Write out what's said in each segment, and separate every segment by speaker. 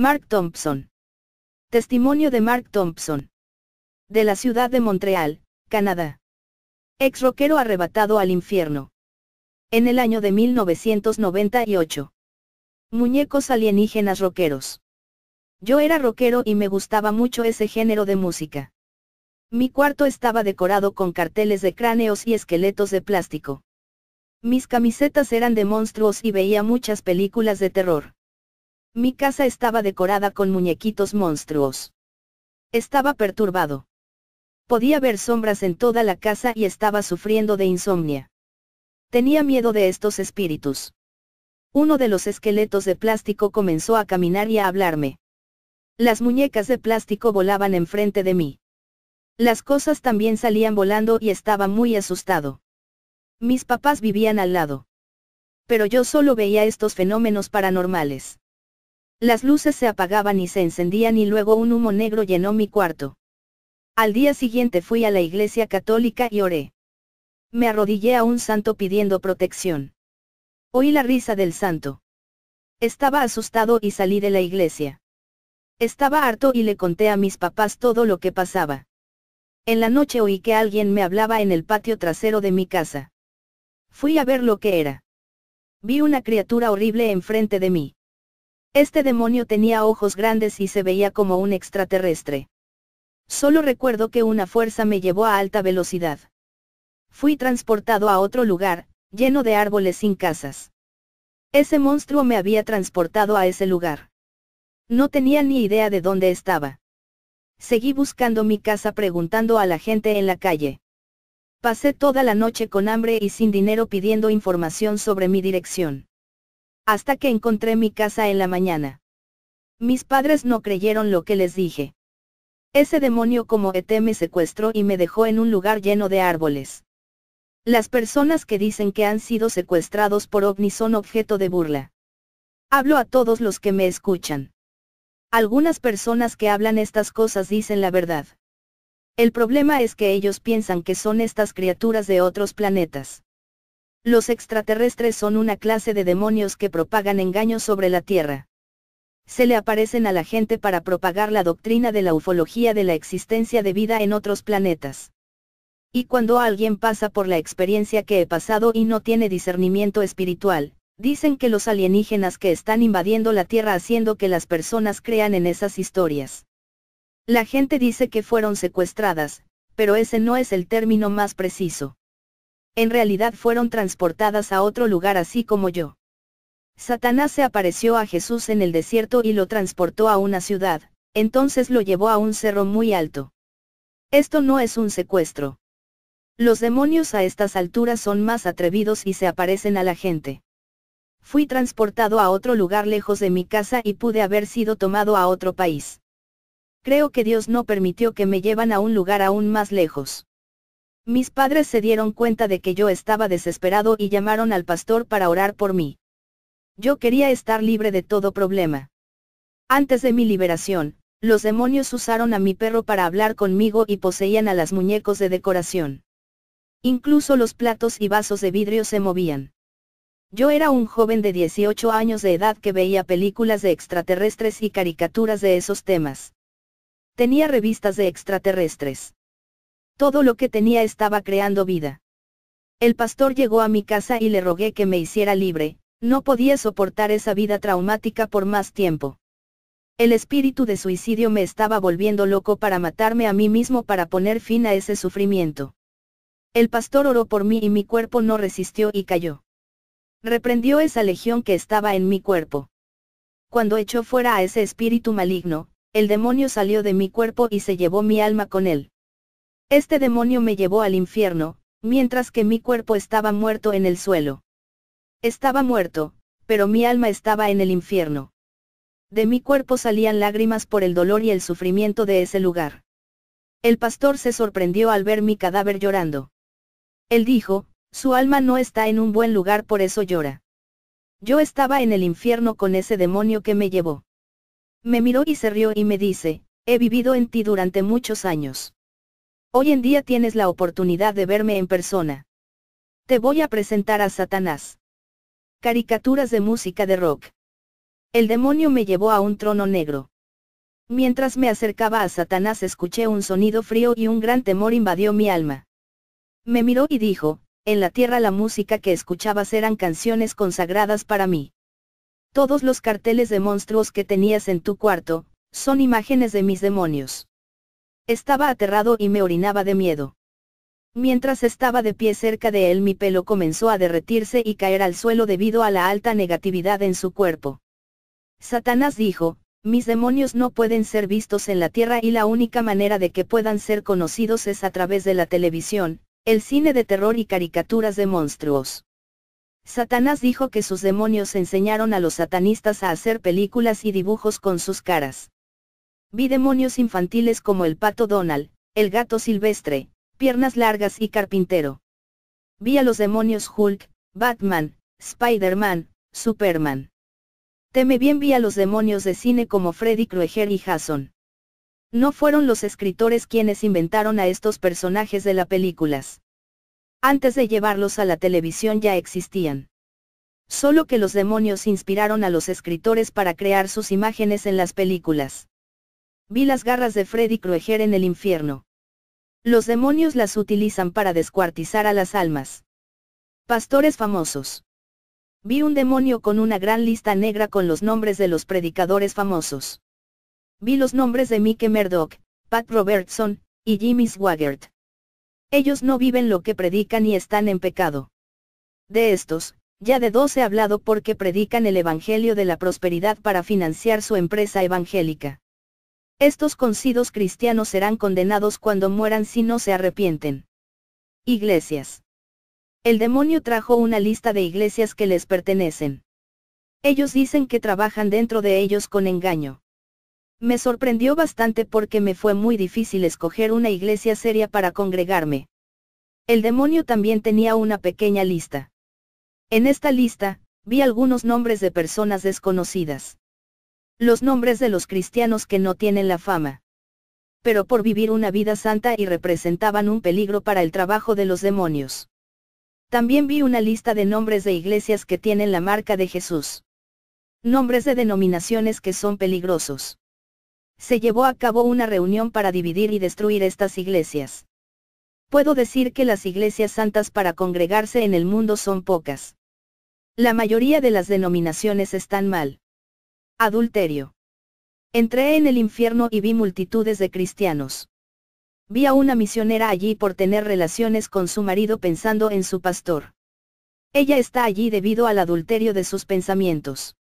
Speaker 1: Mark Thompson. Testimonio de Mark Thompson. De la ciudad de Montreal, Canadá. Ex rockero arrebatado al infierno. En el año de 1998. Muñecos alienígenas rockeros. Yo era rockero y me gustaba mucho ese género de música. Mi cuarto estaba decorado con carteles de cráneos y esqueletos de plástico. Mis camisetas eran de monstruos y veía muchas películas de terror. Mi casa estaba decorada con muñequitos monstruos. Estaba perturbado. Podía ver sombras en toda la casa y estaba sufriendo de insomnia. Tenía miedo de estos espíritus. Uno de los esqueletos de plástico comenzó a caminar y a hablarme. Las muñecas de plástico volaban enfrente de mí. Las cosas también salían volando y estaba muy asustado. Mis papás vivían al lado. Pero yo solo veía estos fenómenos paranormales. Las luces se apagaban y se encendían y luego un humo negro llenó mi cuarto. Al día siguiente fui a la iglesia católica y oré. Me arrodillé a un santo pidiendo protección. Oí la risa del santo. Estaba asustado y salí de la iglesia. Estaba harto y le conté a mis papás todo lo que pasaba. En la noche oí que alguien me hablaba en el patio trasero de mi casa. Fui a ver lo que era. Vi una criatura horrible enfrente de mí. Este demonio tenía ojos grandes y se veía como un extraterrestre. Solo recuerdo que una fuerza me llevó a alta velocidad. Fui transportado a otro lugar, lleno de árboles sin casas. Ese monstruo me había transportado a ese lugar. No tenía ni idea de dónde estaba. Seguí buscando mi casa preguntando a la gente en la calle. Pasé toda la noche con hambre y sin dinero pidiendo información sobre mi dirección hasta que encontré mi casa en la mañana. Mis padres no creyeron lo que les dije. Ese demonio como ET me secuestró y me dejó en un lugar lleno de árboles. Las personas que dicen que han sido secuestrados por ovnis son objeto de burla. Hablo a todos los que me escuchan. Algunas personas que hablan estas cosas dicen la verdad. El problema es que ellos piensan que son estas criaturas de otros planetas. Los extraterrestres son una clase de demonios que propagan engaños sobre la Tierra. Se le aparecen a la gente para propagar la doctrina de la ufología de la existencia de vida en otros planetas. Y cuando alguien pasa por la experiencia que he pasado y no tiene discernimiento espiritual, dicen que los alienígenas que están invadiendo la Tierra haciendo que las personas crean en esas historias. La gente dice que fueron secuestradas, pero ese no es el término más preciso en realidad fueron transportadas a otro lugar así como yo. Satanás se apareció a Jesús en el desierto y lo transportó a una ciudad, entonces lo llevó a un cerro muy alto. Esto no es un secuestro. Los demonios a estas alturas son más atrevidos y se aparecen a la gente. Fui transportado a otro lugar lejos de mi casa y pude haber sido tomado a otro país. Creo que Dios no permitió que me llevan a un lugar aún más lejos. Mis padres se dieron cuenta de que yo estaba desesperado y llamaron al pastor para orar por mí. Yo quería estar libre de todo problema. Antes de mi liberación, los demonios usaron a mi perro para hablar conmigo y poseían a las muñecos de decoración. Incluso los platos y vasos de vidrio se movían. Yo era un joven de 18 años de edad que veía películas de extraterrestres y caricaturas de esos temas. Tenía revistas de extraterrestres. Todo lo que tenía estaba creando vida. El pastor llegó a mi casa y le rogué que me hiciera libre, no podía soportar esa vida traumática por más tiempo. El espíritu de suicidio me estaba volviendo loco para matarme a mí mismo para poner fin a ese sufrimiento. El pastor oró por mí y mi cuerpo no resistió y cayó. Reprendió esa legión que estaba en mi cuerpo. Cuando echó fuera a ese espíritu maligno, el demonio salió de mi cuerpo y se llevó mi alma con él. Este demonio me llevó al infierno, mientras que mi cuerpo estaba muerto en el suelo. Estaba muerto, pero mi alma estaba en el infierno. De mi cuerpo salían lágrimas por el dolor y el sufrimiento de ese lugar. El pastor se sorprendió al ver mi cadáver llorando. Él dijo, su alma no está en un buen lugar por eso llora. Yo estaba en el infierno con ese demonio que me llevó. Me miró y se rió y me dice, he vivido en ti durante muchos años. Hoy en día tienes la oportunidad de verme en persona. Te voy a presentar a Satanás. Caricaturas de música de rock. El demonio me llevó a un trono negro. Mientras me acercaba a Satanás escuché un sonido frío y un gran temor invadió mi alma. Me miró y dijo, en la tierra la música que escuchabas eran canciones consagradas para mí. Todos los carteles de monstruos que tenías en tu cuarto, son imágenes de mis demonios. Estaba aterrado y me orinaba de miedo. Mientras estaba de pie cerca de él mi pelo comenzó a derretirse y caer al suelo debido a la alta negatividad en su cuerpo. Satanás dijo, mis demonios no pueden ser vistos en la tierra y la única manera de que puedan ser conocidos es a través de la televisión, el cine de terror y caricaturas de monstruos. Satanás dijo que sus demonios enseñaron a los satanistas a hacer películas y dibujos con sus caras. Vi demonios infantiles como el pato Donald, el gato silvestre, piernas largas y carpintero. Vi a los demonios Hulk, Batman, Spider-Man, Superman. Teme bien vi a los demonios de cine como Freddy Krueger y Jason. No fueron los escritores quienes inventaron a estos personajes de las películas. Antes de llevarlos a la televisión ya existían. Solo que los demonios inspiraron a los escritores para crear sus imágenes en las películas. Vi las garras de Freddy Krueger en el infierno. Los demonios las utilizan para descuartizar a las almas. Pastores famosos. Vi un demonio con una gran lista negra con los nombres de los predicadores famosos. Vi los nombres de Mike Murdoch, Pat Robertson, y Jimmy Swaggart. Ellos no viven lo que predican y están en pecado. De estos, ya de dos he hablado porque predican el Evangelio de la Prosperidad para financiar su empresa evangélica. Estos concidos cristianos serán condenados cuando mueran si no se arrepienten. Iglesias. El demonio trajo una lista de iglesias que les pertenecen. Ellos dicen que trabajan dentro de ellos con engaño. Me sorprendió bastante porque me fue muy difícil escoger una iglesia seria para congregarme. El demonio también tenía una pequeña lista. En esta lista, vi algunos nombres de personas desconocidas los nombres de los cristianos que no tienen la fama. Pero por vivir una vida santa y representaban un peligro para el trabajo de los demonios. También vi una lista de nombres de iglesias que tienen la marca de Jesús. Nombres de denominaciones que son peligrosos. Se llevó a cabo una reunión para dividir y destruir estas iglesias. Puedo decir que las iglesias santas para congregarse en el mundo son pocas. La mayoría de las denominaciones están mal. Adulterio. Entré en el infierno y vi multitudes de cristianos. Vi a una misionera allí por tener relaciones con su marido pensando en su pastor. Ella está allí debido al adulterio de sus pensamientos.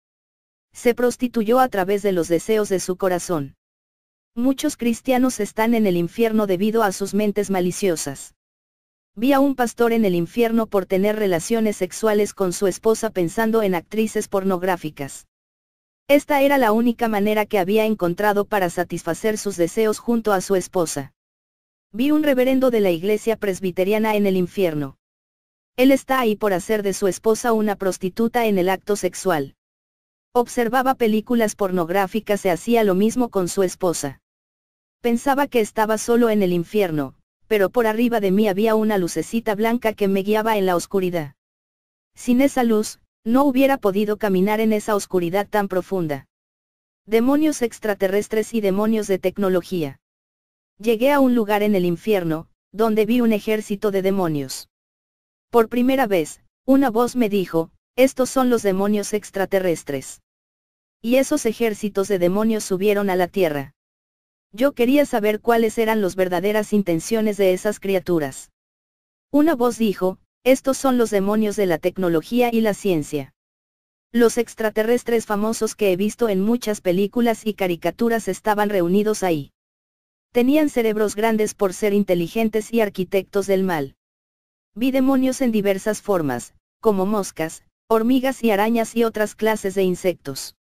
Speaker 1: Se prostituyó a través de los deseos de su corazón. Muchos cristianos están en el infierno debido a sus mentes maliciosas. Vi a un pastor en el infierno por tener relaciones sexuales con su esposa pensando en actrices pornográficas. Esta era la única manera que había encontrado para satisfacer sus deseos junto a su esposa. Vi un reverendo de la iglesia presbiteriana en el infierno. Él está ahí por hacer de su esposa una prostituta en el acto sexual. Observaba películas pornográficas y hacía lo mismo con su esposa. Pensaba que estaba solo en el infierno, pero por arriba de mí había una lucecita blanca que me guiaba en la oscuridad. Sin esa luz, no hubiera podido caminar en esa oscuridad tan profunda. Demonios extraterrestres y demonios de tecnología. Llegué a un lugar en el infierno, donde vi un ejército de demonios. Por primera vez, una voz me dijo, estos son los demonios extraterrestres. Y esos ejércitos de demonios subieron a la tierra. Yo quería saber cuáles eran las verdaderas intenciones de esas criaturas. Una voz dijo, estos son los demonios de la tecnología y la ciencia. Los extraterrestres famosos que he visto en muchas películas y caricaturas estaban reunidos ahí. Tenían cerebros grandes por ser inteligentes y arquitectos del mal. Vi demonios en diversas formas, como moscas, hormigas y arañas y otras clases de insectos.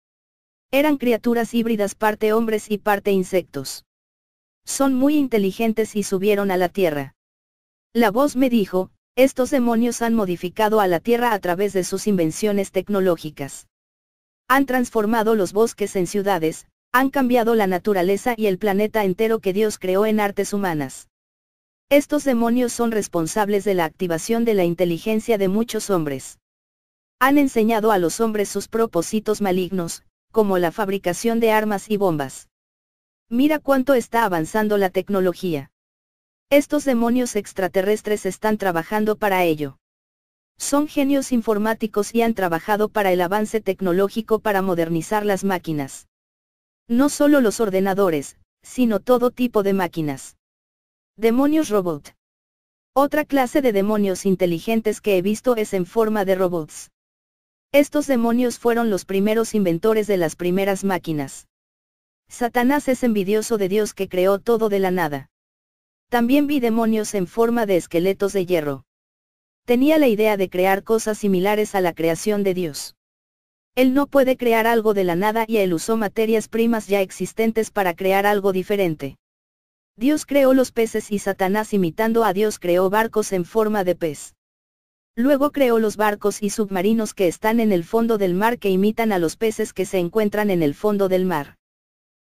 Speaker 1: Eran criaturas híbridas parte hombres y parte insectos. Son muy inteligentes y subieron a la Tierra. La voz me dijo, estos demonios han modificado a la Tierra a través de sus invenciones tecnológicas. Han transformado los bosques en ciudades, han cambiado la naturaleza y el planeta entero que Dios creó en artes humanas. Estos demonios son responsables de la activación de la inteligencia de muchos hombres. Han enseñado a los hombres sus propósitos malignos, como la fabricación de armas y bombas. Mira cuánto está avanzando la tecnología. Estos demonios extraterrestres están trabajando para ello. Son genios informáticos y han trabajado para el avance tecnológico para modernizar las máquinas. No solo los ordenadores, sino todo tipo de máquinas. Demonios robot. Otra clase de demonios inteligentes que he visto es en forma de robots. Estos demonios fueron los primeros inventores de las primeras máquinas. Satanás es envidioso de Dios que creó todo de la nada. También vi demonios en forma de esqueletos de hierro. Tenía la idea de crear cosas similares a la creación de Dios. Él no puede crear algo de la nada y él usó materias primas ya existentes para crear algo diferente. Dios creó los peces y Satanás imitando a Dios creó barcos en forma de pez. Luego creó los barcos y submarinos que están en el fondo del mar que imitan a los peces que se encuentran en el fondo del mar.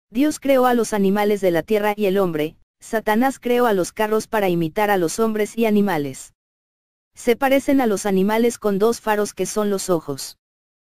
Speaker 1: Dios creó a los animales de la tierra y el hombre, Satanás creó a los carros para imitar a los hombres y animales. Se parecen a los animales con dos faros que son los ojos.